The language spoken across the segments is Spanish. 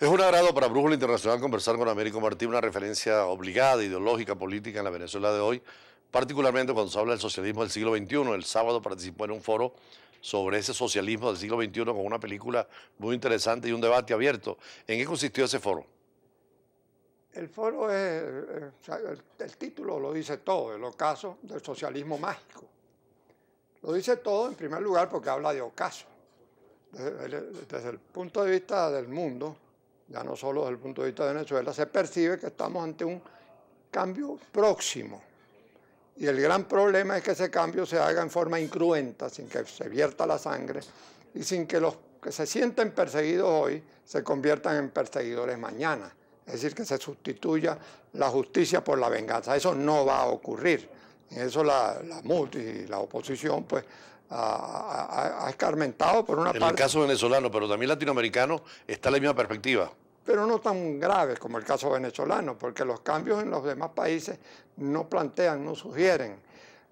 Es un agrado para Brújula Internacional conversar con Américo Martí... una referencia obligada, ideológica, política en la Venezuela de hoy, particularmente cuando se habla del socialismo del siglo XXI. El sábado participó en un foro sobre ese socialismo del siglo XXI con una película muy interesante y un debate abierto. ¿En qué consistió ese foro? El foro es, eh, el, título lo dice todo, el ocaso del socialismo mágico. Lo dice todo en primer lugar porque habla de ocaso. desde el punto de vista del mundo, ya no solo desde el punto de vista de Venezuela, se percibe que estamos ante un cambio próximo. Y el gran problema es que ese cambio se haga en forma incruenta, sin que se vierta la sangre y sin que los que se sienten perseguidos hoy se conviertan en perseguidores mañana. Es decir, que se sustituya la justicia por la venganza. Eso no va a ocurrir. En eso la, la y la oposición pues ha, escarmentado por una parte. En el caso venezolano, pero también latinoamericano, está la misma perspectiva pero no tan graves como el caso venezolano, porque los cambios en los demás países no plantean, no sugieren,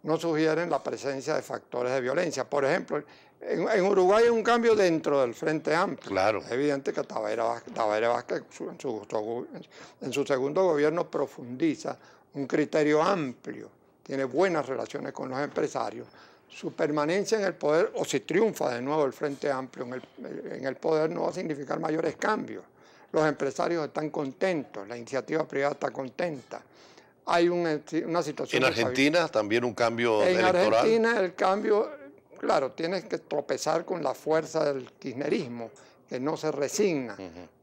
no sugieren la presencia de factores de violencia. Por ejemplo, en, Uruguay hay un cambio dentro del Frente Amplio. Claro. Es evidente que Tavera Vázquez, en, su, segundo gobierno profundiza un criterio amplio, tiene buenas relaciones con los empresarios, su permanencia en el poder, o si triunfa de nuevo el Frente Amplio en el, poder, no va a significar mayores cambios los empresarios están contentos, la iniciativa privada está contenta. Hay una, situación... En Argentina también un cambio en electoral. En Argentina el cambio, claro, tienes que tropezar con la fuerza del kirchnerismo, que no se resigna,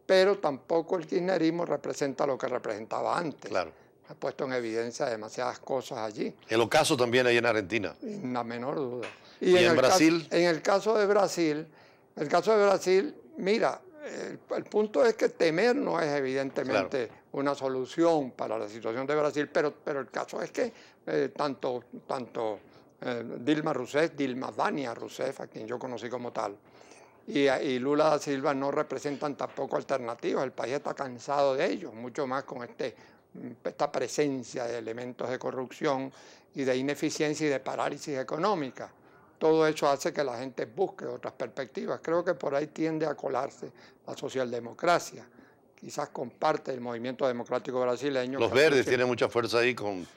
pero tampoco el kirchnerismo representa lo que representaba antes. Claro. Ha puesto en evidencia demasiadas cosas allí. El ocaso también hay en Argentina. Sin la menor duda. ¿Y, en, Brasil? en el caso de Brasil, el caso de Brasil, mira, el, punto es que temer no es evidentemente una solución para la situación de Brasil, pero, pero el caso es que eh, tanto, tanto eh, Dilma Rousseff, Dilma Vania Rousseff, a quien yo conocí como tal, y, Lula da Silva no representan tampoco alternativas. El país está cansado de ellos, mucho más con este, mm, esta presencia de elementos de corrupción y de ineficiencia y de parálisis económica todo eso hace que la gente busque otras perspectivas. Creo que por ahí tiende a colarse la socialdemocracia. Quizás comparte el movimiento democrático brasileño. Los verdes tienen mucha fuerza ahí con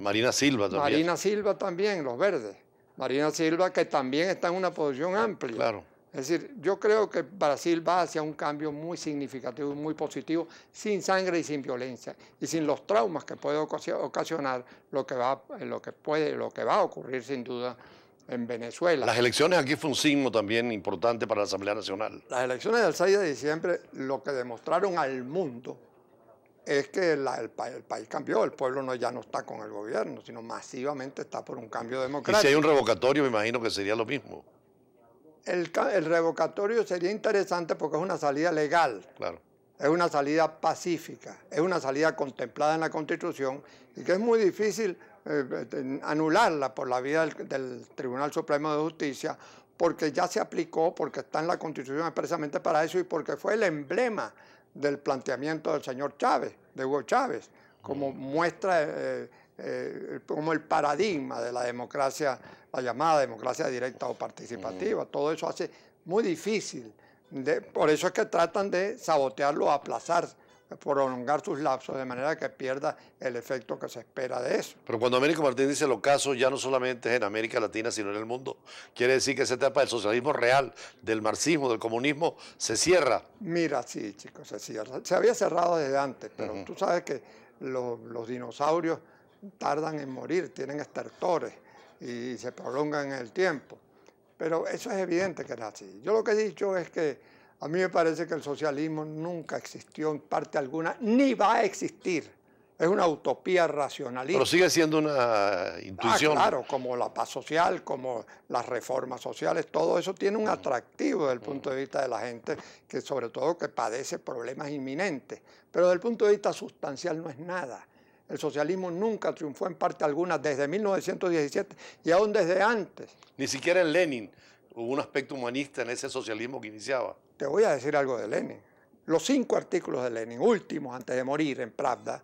Marina Silva también. Marina Silva también, los verdes. Marina Silva que también está en una posición amplia. Claro. Es decir, yo creo que Brasil va hacia un cambio muy significativo, muy positivo, sin sangre y sin violencia, y sin los traumas que puede ocasionar lo que va, lo que puede, lo que va a ocurrir sin duda en Venezuela. Las elecciones aquí fue un signo también importante para la Asamblea Nacional. Las elecciones del 6 de diciembre lo que demostraron al mundo es que el, país cambió, el pueblo no, ya no está con el gobierno, sino masivamente está por un cambio democrático. Y si hay un revocatorio, me imagino que sería lo mismo. El, revocatorio sería interesante porque es una salida legal. Claro. Es una salida pacífica, es una salida contemplada en la Constitución y que es muy difícil eh, anularla por la vida del, Tribunal Supremo de Justicia, porque ya se aplicó, porque está en la Constitución expresamente para eso y porque fue el emblema del planteamiento del señor Chávez, de Hugo Chávez, como muestra, eh, eh, como el paradigma de la democracia, la llamada democracia directa o participativa. Todo eso hace muy difícil, por eso es que tratan de sabotearlo, aplazar prolongar sus lapsos de manera que pierda el efecto que se espera de eso. Pero cuando Américo Martín dice los casos, ya no solamente es en América Latina, sino en el mundo. Quiere decir que esa etapa del socialismo real, del marxismo, del comunismo, se cierra. Mira, sí, chicos, se cierra. Se había cerrado desde antes, pero tú sabes que los, los dinosaurios tardan en morir, tienen estertores y se prolongan en el tiempo. Pero eso es evidente que es así. Yo lo que he dicho es que a mí me parece que el socialismo nunca existió en parte alguna, ni va a existir. Es una utopía racionalista. Pero sigue siendo una intuición. Ah, claro, como la paz social, como las reformas sociales, todo eso tiene un atractivo desde el punto de vista de la gente, que sobre todo que padece problemas inminentes. Pero desde el punto de vista sustancial no es nada. El socialismo nunca triunfó en parte alguna desde 1917 y aún desde antes. Ni siquiera en Lenin hubo un aspecto humanista en ese socialismo que iniciaba. Te voy a decir algo de Lenin. Los cinco artículos de Lenin, últimos antes de morir en Pravda,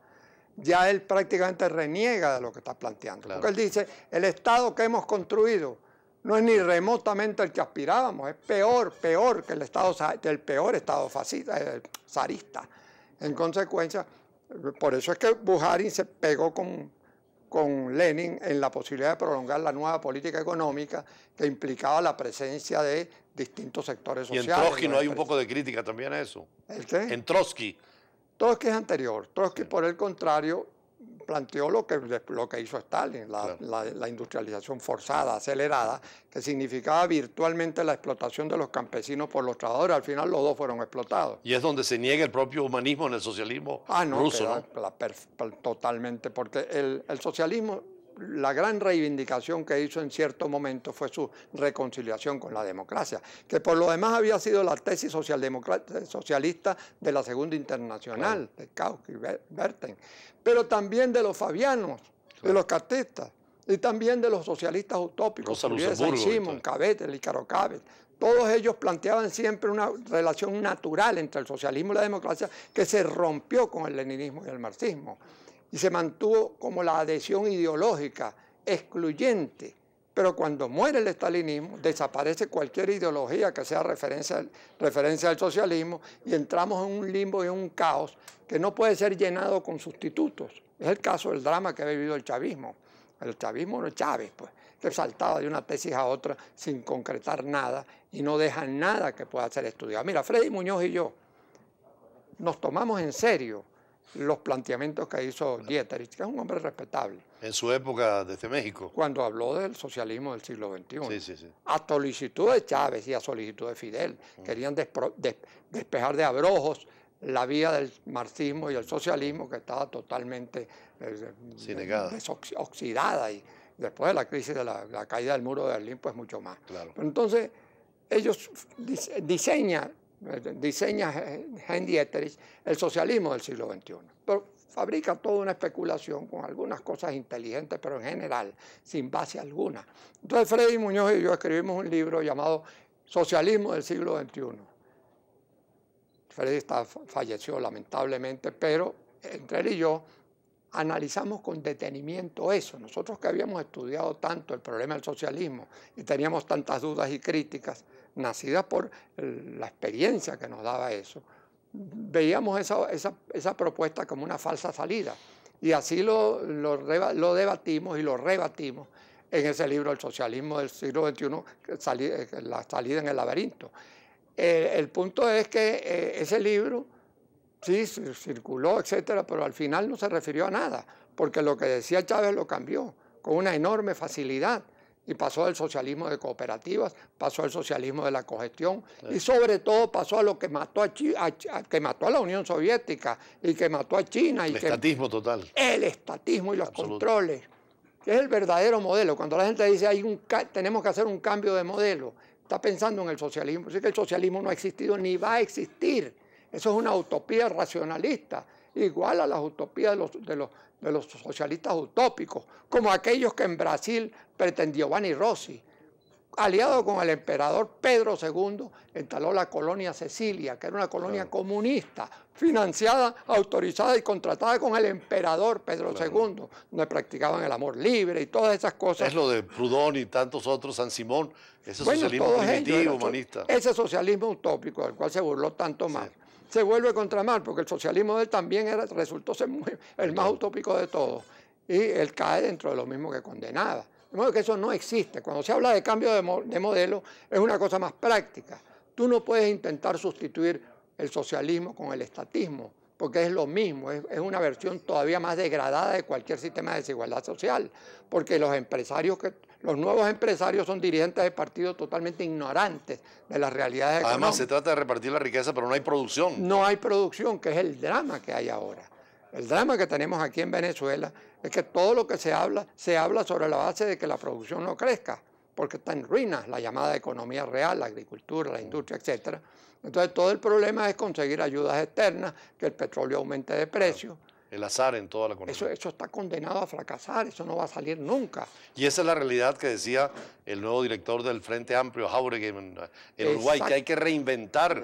ya él prácticamente reniega de lo que está planteando. Porque él dice, el Estado que hemos construido no es ni remotamente el que aspirábamos, es peor, peor que el Estado, el peor Estado fascista, el eh, zarista. En consecuencia, por eso es que Buhari se pegó con con Lenin en la posibilidad de prolongar la nueva política económica que implicaba la presencia de distintos sectores sociales. Y en Trotsky no hay un poco de crítica también a eso. ¿El En Trotsky. Trotsky es anterior. Trotsky, por el contrario, planteó lo que, lo que hizo Stalin, la, industrialización forzada, acelerada, que significaba virtualmente la explotación de los campesinos por los trabajadores. Al final los dos fueron explotados. Y es donde se niega el propio humanismo en el socialismo ah, no, ruso, totalmente, porque el, el socialismo la gran reivindicación que hizo en cierto momento fue su reconciliación con la democracia, que por lo demás había sido la tesis socialista de la Segunda Internacional, de Kautsky y Berten, pero también de los fabianos, de los cartistas, y también de los socialistas utópicos, Simon, el Lícaro Cabet. todos ellos planteaban siempre una relación natural entre el socialismo y la democracia que se rompió con el leninismo y el marxismo y se mantuvo como la adhesión ideológica, excluyente. Pero cuando muere el estalinismo, desaparece cualquier ideología que sea referencia, referencia al socialismo y entramos en un limbo y en un caos que no puede ser llenado con sustitutos. Es el caso del drama que ha vivido el chavismo. El chavismo no es Chávez, pues, que saltaba de una tesis a otra sin concretar nada y no dejan nada que pueda ser estudiado. Mira, Freddy Muñoz y yo nos tomamos en serio los planteamientos que hizo Dieterich, que es un hombre respetable. En su época desde México. Cuando habló del socialismo del siglo XXI. Sí, A solicitud de Chávez y a solicitud de Fidel. Querían despejar de abrojos la vía del marxismo y el socialismo que estaba totalmente eh, desoxidada. oxidada y después de la crisis de la, caída del muro de Berlín pues mucho más. Claro. entonces ellos diseñan diseña Henry Eterich el socialismo del siglo XXI. fabrica toda una especulación con algunas cosas inteligentes, pero en general, sin base alguna. Entonces Freddy Muñoz y yo escribimos un libro llamado Socialismo del siglo XXI. Freddy falleció lamentablemente, pero entre él y yo analizamos con detenimiento eso. Nosotros que habíamos estudiado tanto el problema del socialismo y teníamos tantas dudas y críticas, nacida por la experiencia que nos daba eso, veíamos esa, propuesta como una falsa salida. Y así lo, debatimos y lo rebatimos en ese libro, El socialismo del siglo XXI, eh, la salida en el laberinto. El, punto es que eh, ese libro sí circuló, etcétera, pero al final no se refirió a nada, porque lo que decía Chávez lo cambió con una enorme facilidad y pasó del socialismo de cooperativas, pasó al socialismo de la cogestión y sobre todo pasó a lo que mató a, que mató a la Unión Soviética y que mató a China. Y el estatismo total. El estatismo y los controles, es el verdadero modelo. Cuando la gente dice Hay un, tenemos que hacer un cambio de modelo, está pensando en el socialismo. es que el socialismo no ha existido ni va a existir. Eso es una utopía racionalista igual a las utopías de los, de los, socialistas utópicos, como aquellos que en Brasil pretendió y Rossi. Aliado con el emperador Pedro II, instaló la colonia Cecilia, que era una colonia comunista, financiada, autorizada y contratada con el emperador Pedro II, donde practicaban el amor libre y todas esas cosas. Es lo de Proudhon y tantos otros, San Simón, ese socialismo humanista. Ese socialismo utópico, del cual se burló tanto más se vuelve contra mal porque el socialismo de él también resultó ser el más utópico de todos. Y él cae dentro de lo mismo que condenaba. De modo que eso no existe. Cuando se habla de cambio de, modelo, es una cosa más práctica. Tú no puedes intentar sustituir el socialismo con el estatismo, porque es lo mismo, es, es, una versión todavía más degradada de cualquier sistema de desigualdad social, porque los empresarios que los nuevos empresarios son dirigentes de partidos totalmente ignorantes de las realidades Además, se trata de repartir la riqueza, pero no hay producción. No hay producción, que es el drama que hay ahora. El drama que tenemos aquí en Venezuela es que todo lo que se habla, se habla sobre la base de que la producción no crezca, porque está en ruinas la llamada economía real, la agricultura, la industria, etc. Entonces, todo el problema es conseguir ayudas externas, que el petróleo aumente de precio el azar en toda la economía. Eso, está condenado a fracasar, eso no va a salir nunca. Y esa es la realidad que decía el nuevo director del Frente Amplio, Jauregui, en, Uruguay, que hay que reinventar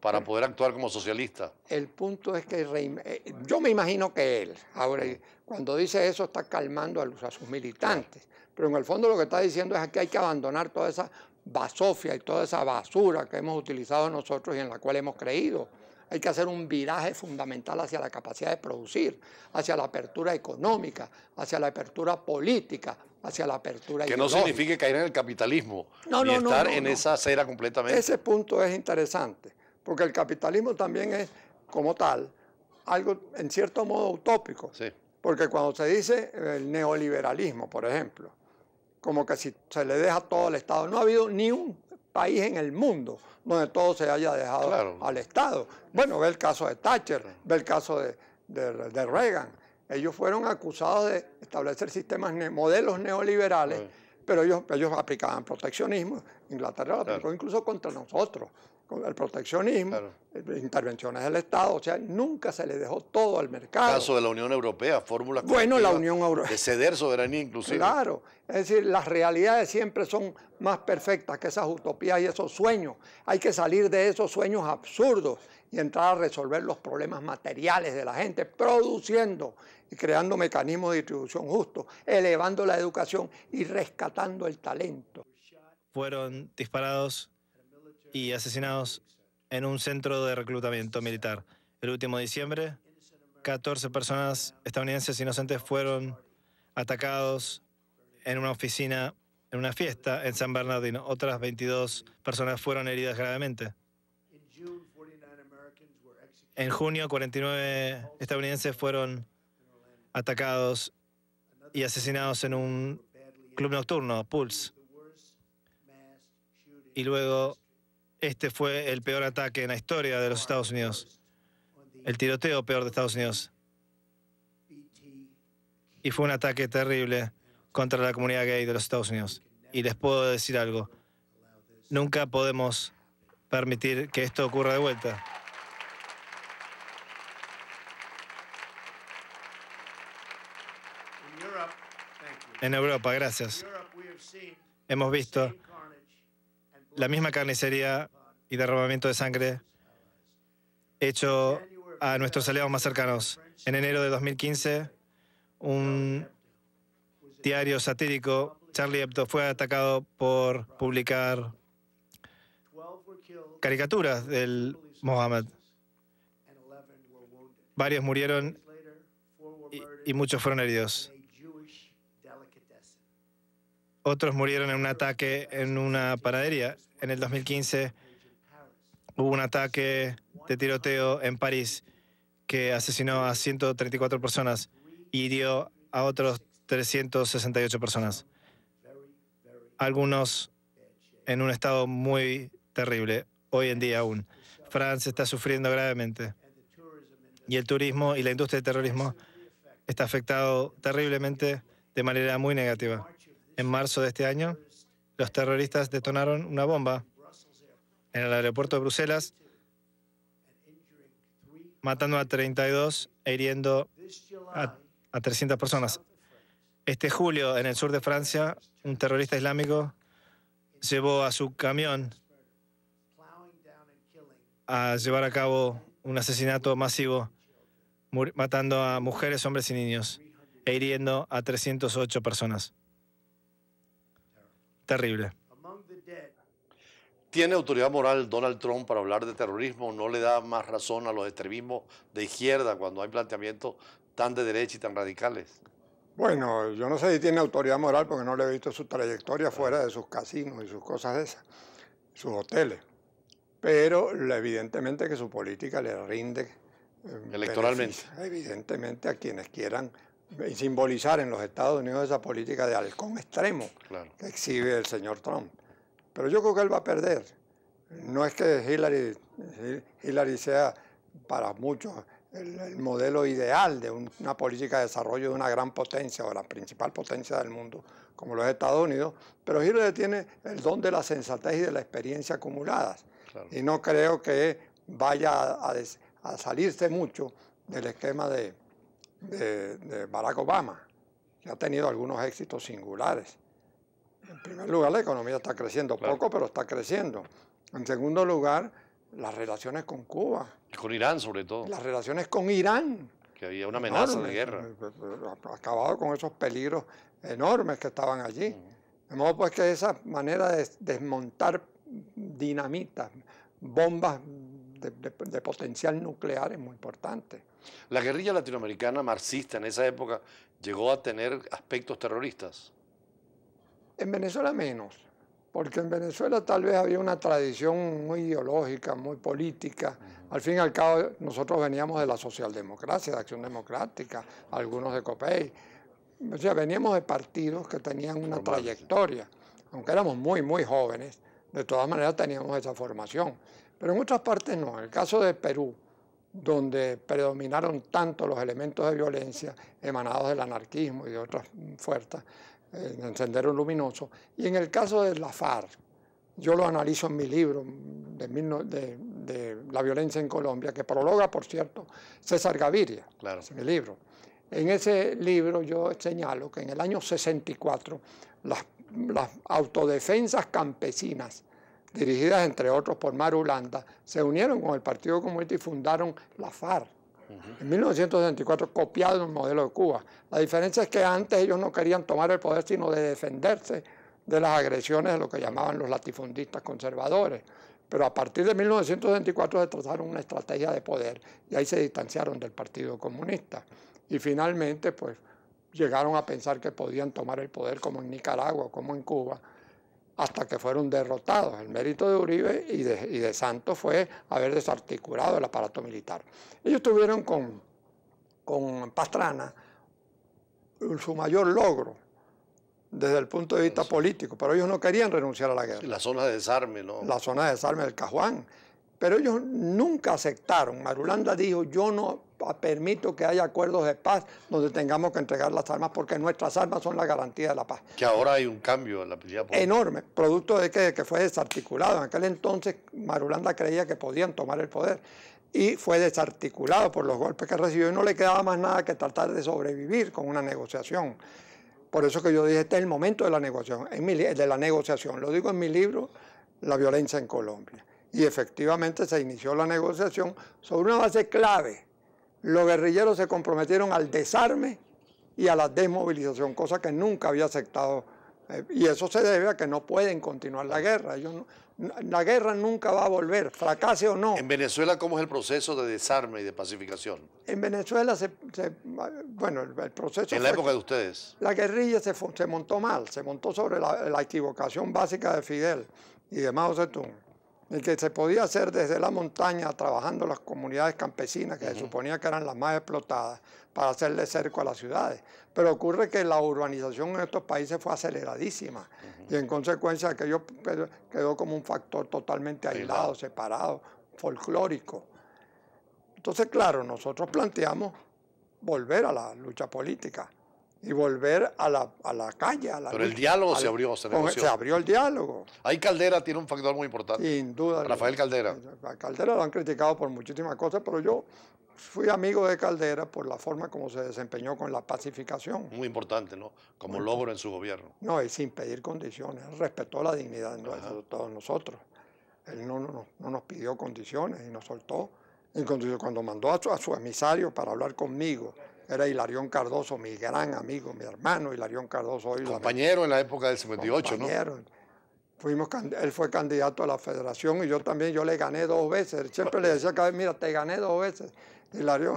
para poder actuar como socialista. El punto es que eh, yo me imagino que él, Jauregui, cuando dice eso está calmando a, sus militantes, pero en el fondo lo que está diciendo es que hay que abandonar toda esa basofia y toda esa basura que hemos utilizado nosotros y en la cual hemos creído hay que hacer un viraje fundamental hacia la capacidad de producir, hacia la apertura económica, hacia la apertura política, hacia la apertura Que no signifique caer en el capitalismo no, estar en esa acera completamente. Ese punto es interesante, porque el capitalismo también es, como tal, algo en cierto modo utópico. Porque cuando se dice eh, el neoliberalismo, por ejemplo, como que si se le deja todo al Estado, no ha habido ni un país en el mundo donde todo se haya dejado al Estado. Bueno, ve el caso de Thatcher, ve el caso de, Reagan. Ellos fueron acusados de establecer sistemas, modelos neoliberales, pero ellos, aplicaban proteccionismo. Inglaterra lo aplicó incluso contra nosotros con el proteccionismo, eh, intervenciones del Estado, o sea, nunca se le dejó todo al mercado. Caso de la Unión Europea, fórmula Bueno, la Unión Europea. De ceder soberanía inclusive. Claro, es decir, las realidades siempre son más perfectas que esas utopías y esos sueños. Hay que salir de esos sueños absurdos y entrar a resolver los problemas materiales de la gente, produciendo y creando mecanismos de distribución justos, elevando la educación y rescatando el talento. Fueron disparados y asesinados en un centro de reclutamiento militar. El último diciembre, 14 personas estadounidenses inocentes fueron atacados en una oficina, en una fiesta en San Bernardino. Otras 22 personas fueron heridas gravemente. En junio, 49 estadounidenses fueron atacados y asesinados en un club nocturno, Pulse. Y luego este fue el peor ataque en la historia de los Estados Unidos, el tiroteo peor de Estados Unidos. Y fue un ataque terrible contra la comunidad gay de los Estados Unidos. Y les puedo decir algo, nunca podemos permitir que esto ocurra de vuelta. En Europa, gracias. Hemos visto la misma carnicería y derramamiento de sangre hecho a nuestros aliados más cercanos. En enero de 2015, un diario satírico, Charlie Hebdo, fue atacado por publicar caricaturas del Mohammed. Varios murieron y muchos fueron heridos. Otros murieron en un ataque en una panadería. En el 2015 hubo un ataque de tiroteo en París que asesinó a 134 personas y dio a otros 368 personas. Algunos en un estado muy terrible, hoy en día aún. Francia está sufriendo gravemente. Y el turismo y la industria del terrorismo está afectado terriblemente de manera muy negativa. En marzo de este año, los terroristas detonaron una bomba en el aeropuerto de Bruselas, matando a 32 e hiriendo a, 300 personas. Este julio, en el sur de Francia, un terrorista islámico llevó a su camión a llevar a cabo un asesinato masivo, matando a mujeres, hombres y niños e hiriendo a 308 personas. Terrible. ¿Tiene autoridad moral Donald Trump para hablar de terrorismo? ¿No le da más razón a los extremismos de izquierda cuando hay planteamientos tan de derecha y tan radicales? Bueno, yo no sé si tiene autoridad moral porque no le he visto su trayectoria fuera de sus casinos y sus cosas esas, sus hoteles. Pero evidentemente que su política le rinde eh, electoralmente. Evidentemente a quienes quieran y simbolizar en los Estados Unidos esa política de halcón extremo que exhibe el señor Trump. Pero yo creo que él va a perder. No es que Hillary, Hillary sea para muchos el, modelo ideal de una política de desarrollo de una gran potencia o la principal potencia del mundo, como los Estados Unidos, pero Hillary tiene el don de la sensatez y de la experiencia acumuladas. Y no creo que vaya a salirse mucho del esquema de, eh, de, Barack Obama, que ha tenido algunos éxitos singulares. En primer lugar, la economía está creciendo poco, pero está creciendo. En segundo lugar, las relaciones con Cuba. Y con Irán, sobre todo. Las relaciones con Irán. Que había una amenaza de guerra. Eh, eh, acabado con esos peligros enormes que estaban allí. De modo pues que esa manera de desmontar dinamitas, bombas de, potencial nuclear es muy importante. ¿La guerrilla latinoamericana marxista en esa época llegó a tener aspectos terroristas? En Venezuela menos, porque en Venezuela tal vez había una tradición muy ideológica, muy política. Al fin y al cabo, nosotros veníamos de la socialdemocracia, de Acción Democrática, algunos de COPEI. O sea, veníamos de partidos que tenían una trayectoria. Aunque éramos muy, muy jóvenes, de todas maneras teníamos esa formación pero en otras partes no. En el caso de Perú, donde predominaron tanto los elementos de violencia emanados del anarquismo y de otras fuerzas, en Sendero Luminoso, y en el caso de la FARC, yo lo analizo en mi libro de, la violencia en Colombia, que prologa, por cierto, César Gaviria, claro. mi libro. En ese libro yo señalo que en el año 64 las autodefensas campesinas dirigidas entre otros por Maru Landa, se unieron con el Partido Comunista y fundaron la FARC. En 1924, copiado el modelo de Cuba. La diferencia es que antes ellos no querían tomar el poder sino de defenderse de las agresiones de lo que llamaban los latifundistas conservadores. Pero a partir de 1924 se trazaron una estrategia de poder y ahí se distanciaron del Partido Comunista. Y finalmente, pues, llegaron a pensar que podían tomar el poder como en Nicaragua, como en Cuba, hasta que fueron derrotados. El mérito de Uribe y de, Santos fue haber desarticulado el aparato militar. Ellos tuvieron con, con Pastrana su mayor logro desde el punto de vista político, pero ellos no querían renunciar a la guerra. la zona de desarme, ¿no? La zona de desarme del Cajuán. Pero ellos nunca aceptaron. Marulanda dijo, yo no permito que haya acuerdos de paz donde tengamos que entregar las armas porque nuestras armas son la garantía de la paz. Que ahora hay un cambio en la política. Enorme, producto de que, fue desarticulado. En aquel entonces Marulanda creía que podían tomar el poder y fue desarticulado por los golpes que recibió y no le quedaba más nada que tratar de sobrevivir con una negociación. Por eso que yo dije, este es el momento de la negociación, en de la negociación. Lo digo en mi libro, La violencia en Colombia. Y efectivamente se inició la negociación sobre una base clave los guerrilleros se comprometieron al desarme y a la desmovilización, cosa que nunca había aceptado. Eh, y eso se debe a que no pueden continuar la guerra. la guerra nunca va a volver, fracase o no. ¿En Venezuela cómo es el proceso de desarme y de pacificación? En Venezuela, bueno, el, proceso... En la época de ustedes. La guerrilla se, montó mal, se montó sobre la, la equivocación básica de Fidel y de Mao Zedong el que se podía hacer desde la montaña trabajando las comunidades campesinas que se suponía que eran las más explotadas para hacerle cerco a las ciudades. Pero ocurre que la urbanización en estos países fue aceleradísima y en consecuencia aquello quedó como un factor totalmente aislado, separado, folclórico. Entonces, claro, nosotros planteamos volver a la lucha política y volver a la, a la calle. A la Pero el diálogo se abrió, se Se abrió el diálogo. Ahí Caldera tiene un factor muy importante. Sin duda. Rafael Caldera. Eh, Caldera lo han criticado por muchísimas cosas, pero yo fui amigo de Caldera por la forma como se desempeñó con la pacificación. Muy importante, ¿no? Como logro en su gobierno. No, y sin pedir condiciones. respetó la dignidad de todos nosotros. Él no, no, nos pidió condiciones y nos soltó. ...y cuando mandó a a su emisario para hablar conmigo era Hilarión Cardoso, mi gran amigo, mi hermano Hilarión Cardoso. Hoy compañero en la época del 78, ¿no? Fuimos, él fue candidato a la federación y yo también, yo le gané dos veces. Siempre le decía cada mira, te gané dos veces, Hilarión.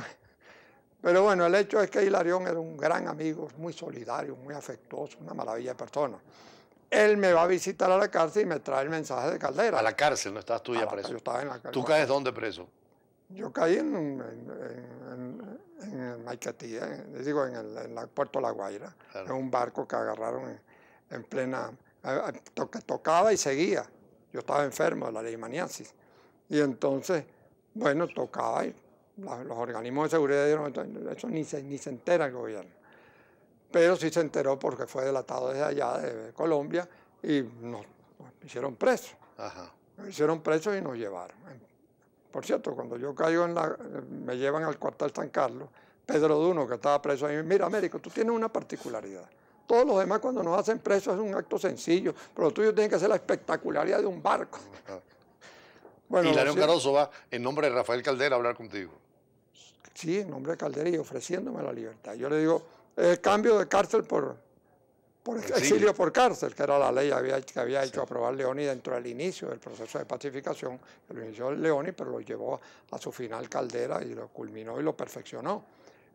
Pero bueno, el hecho es que Hilarión era un gran amigo, muy solidario, muy afectuoso, una maravilla de persona. Él me va a visitar a la cárcel y me trae el mensaje de Caldera. A la cárcel, no estás tú ya preso. Yo estaba en la cárcel. ¿Tú caes dónde preso? Yo caí en, en Maiquetía, les digo, en el, puerto La Guaira, en un barco que agarraron en, plena, tocaba y seguía. Yo estaba enfermo de la leishmaniasis. Y entonces, bueno, tocaba y los organismos de seguridad dijeron, eso ni se, ni se entera el gobierno. Pero sí se enteró porque fue delatado desde allá, de Colombia, y nos, hicieron presos. Nos hicieron presos y nos llevaron. Por cierto, cuando yo caigo en la. me llevan al cuartel San Carlos, Pedro Duno, que estaba preso ahí, mira, Américo, tú tienes una particularidad. Todos los demás, cuando nos hacen presos, es un acto sencillo, pero lo tuyo tiene que hacer la espectacularidad de un barco. Bueno, y Caroso va en nombre de Rafael Caldera a hablar contigo. Sí, en nombre de Caldera y ofreciéndome la libertad. Yo le digo, cambio de cárcel por, por pues exilio. por cárcel, que era la ley que había hecho aprobar Leoni dentro del inicio del proceso de pacificación, que lo inició Leoni, pero lo llevó a su final Caldera y lo culminó y lo perfeccionó.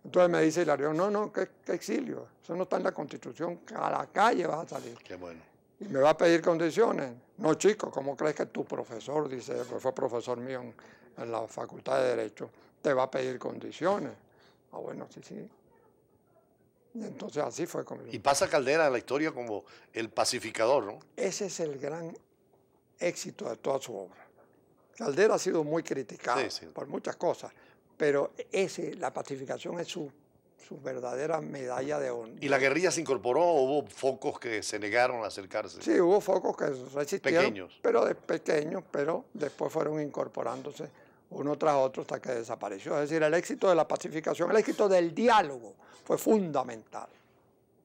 Entonces me dice Hilario, no, no, ¿qué, exilio? Eso no está en la Constitución, a la calle vas a salir. Qué bueno. Y me va a pedir condiciones. No, chico, ¿cómo crees que tu profesor, dice, fue profesor mío en la Facultad de Derecho, te va a pedir condiciones? Ah, bueno, sí, sí, entonces así fue conmigo. Y pasa Caldera a la historia como el pacificador, ¿no? Ese es el gran éxito de toda su obra. Caldera ha sido muy criticado por muchas cosas, pero ese, la pacificación es su, verdadera medalla de honor. ¿Y la guerrilla se incorporó o hubo focos que se negaron a acercarse? Sí, hubo focos que resistieron. Pequeños. Pero de, pequeños, pero después fueron incorporándose uno tras otro hasta que desapareció. Es decir, el éxito de la pacificación, el éxito del diálogo fue fundamental.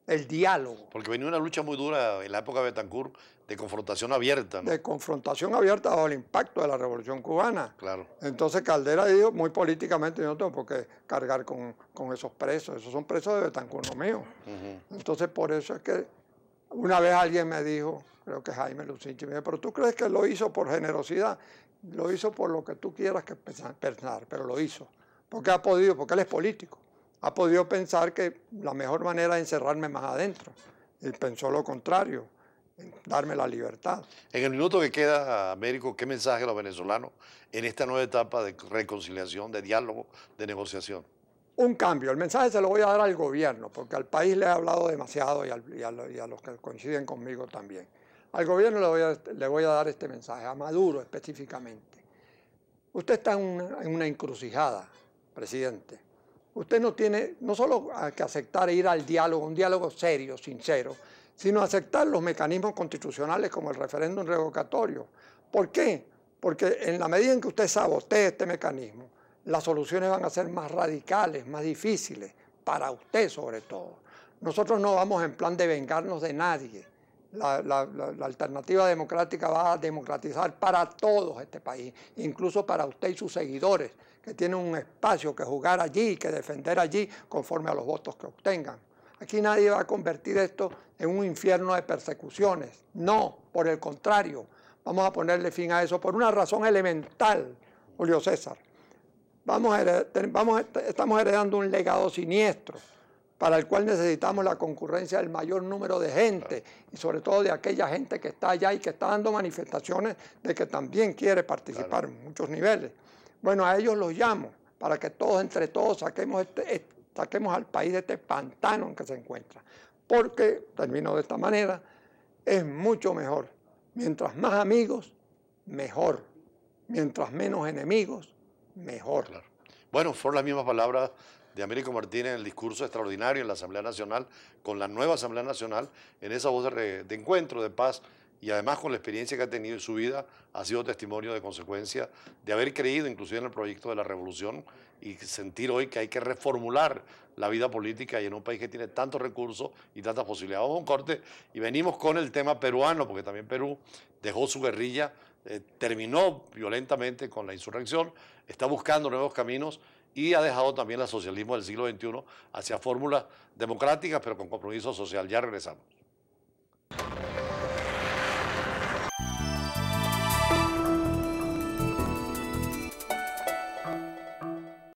El diálogo. Porque venía una lucha muy dura en la época de Betancourt de confrontación abierta. De confrontación abierta bajo el impacto de la revolución cubana. Claro. Entonces Caldera dijo, muy políticamente, yo no tengo por qué cargar con, con esos presos. Esos son presos de Betancourt, no míos. Entonces por eso es que una vez alguien me dijo, creo que Jaime Lucinchi, me dijo, pero tú crees que lo hizo por generosidad. Lo hizo por lo que tú quieras que pensar, pero lo hizo. Porque ha podido, porque él es político. Ha podido pensar que la mejor manera es encerrarme más adentro. él pensó lo contrario, darme la libertad. En el minuto que queda, Américo, ¿qué mensaje a los venezolanos en esta nueva etapa de reconciliación, de diálogo, de negociación? un cambio. El mensaje se lo voy a dar al gobierno, porque al país le he hablado demasiado y a, los que coinciden conmigo también. Al gobierno le voy, a, le voy a dar este mensaje, a Maduro específicamente. Usted está en una, encrucijada, presidente. Usted no tiene, no solo que aceptar ir al diálogo, un diálogo serio, sincero, sino aceptar los mecanismos constitucionales como el referéndum revocatorio. ¿Por qué? Porque en la medida en que usted sabotee este mecanismo, las soluciones van a ser más radicales, más difíciles, para usted sobre todo. Nosotros no vamos en plan de vengarnos de nadie, la, alternativa democrática va a democratizar para todos este país, incluso para usted y sus seguidores, que tienen un espacio que jugar allí y que defender allí conforme a los votos que obtengan. Aquí nadie va a convertir esto en un infierno de persecuciones. No, por el contrario, vamos a ponerle fin a eso por una razón elemental, Julio César. Vamos, estamos heredando un legado siniestro para el cual necesitamos la concurrencia del mayor número de gente y sobre todo de aquella gente que está allá y que está dando manifestaciones de que también quiere participar en muchos niveles. Bueno, a ellos los llamo para que todos entre todos saquemos, este, eh, saquemos al país de este pantano en que se encuentra. Porque, termino de esta manera, es mucho mejor. Mientras más amigos, mejor. Mientras menos enemigos, mejor. Bueno, fueron las mismas palabras de Américo Martínez en el discurso extraordinario en la Asamblea Nacional, con la nueva Asamblea Nacional, en esa voz de, encuentro, de paz, y además con la experiencia que ha tenido en su vida, ha sido testimonio de consecuencia de haber creído inclusive en el proyecto de la revolución y sentir hoy que hay que reformular la vida política y en un país que tiene tantos recursos y tantas posibilidades. Vamos a un corte y venimos con el tema peruano, porque también Perú dejó su guerrilla, eh, terminó violentamente con la insurrección, está buscando nuevos caminos y ha dejado también el socialismo del siglo XXI hacia fórmulas democráticas, pero con compromiso social. Ya regresamos.